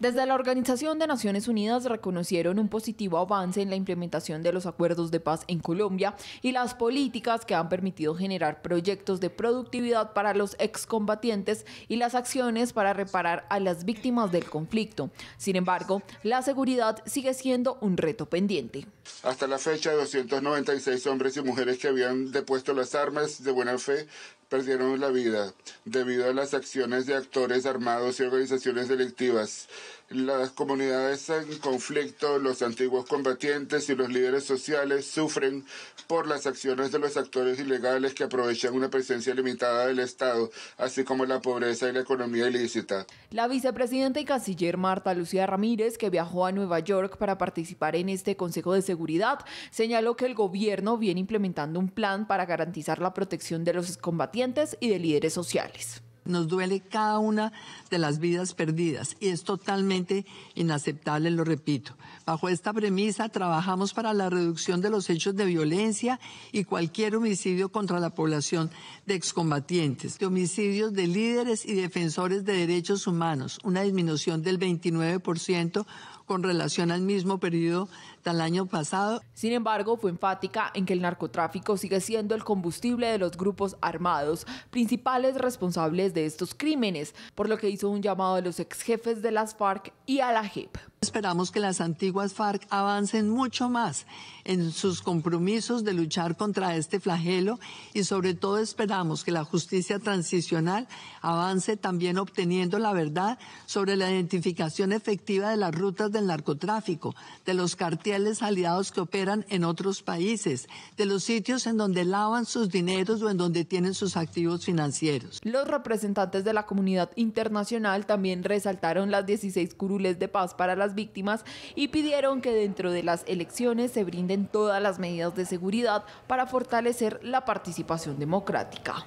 Desde la Organización de Naciones Unidas reconocieron un positivo avance en la implementación de los acuerdos de paz en Colombia y las políticas que han permitido generar proyectos de productividad para los excombatientes y las acciones para reparar a las víctimas del conflicto. Sin embargo, la seguridad sigue siendo un reto pendiente. Hasta la fecha, 296 hombres y mujeres que habían depuesto las armas de buena fe perdieron la vida debido a las acciones de actores armados y organizaciones delictivas. Las comunidades en conflicto, los antiguos combatientes y los líderes sociales sufren por las acciones de los actores ilegales que aprovechan una presencia limitada del Estado, así como la pobreza y la economía ilícita. La vicepresidenta y canciller Marta Lucía Ramírez, que viajó a Nueva York para participar en este Consejo de Seguridad, señaló que el gobierno viene implementando un plan para garantizar la protección de los combatientes y de líderes sociales. Nos duele cada una de las vidas perdidas y es totalmente inaceptable, lo repito. Bajo esta premisa trabajamos para la reducción de los hechos de violencia y cualquier homicidio contra la población de excombatientes, de homicidios de líderes y defensores de derechos humanos, una disminución del 29% con relación al mismo periodo del año pasado. Sin embargo, fue enfática en que el narcotráfico sigue siendo el combustible de los grupos armados, principales responsables de estos crímenes, por lo que hizo un llamado a los ex jefes de las FARC y a la JEP Esperamos que las antiguas FARC avancen mucho más en sus compromisos de luchar contra este flagelo y sobre todo esperamos que la justicia transicional avance también obteniendo la verdad sobre la identificación efectiva de las rutas del narcotráfico, de los carteles aliados que operan en otros países, de los sitios en donde lavan sus dineros o en donde tienen sus activos financieros. Los representantes de la comunidad internacional también resaltaron las 16 curules de paz para las víctimas y pidieron que dentro de las elecciones se brinden todas las medidas de seguridad para fortalecer la participación democrática.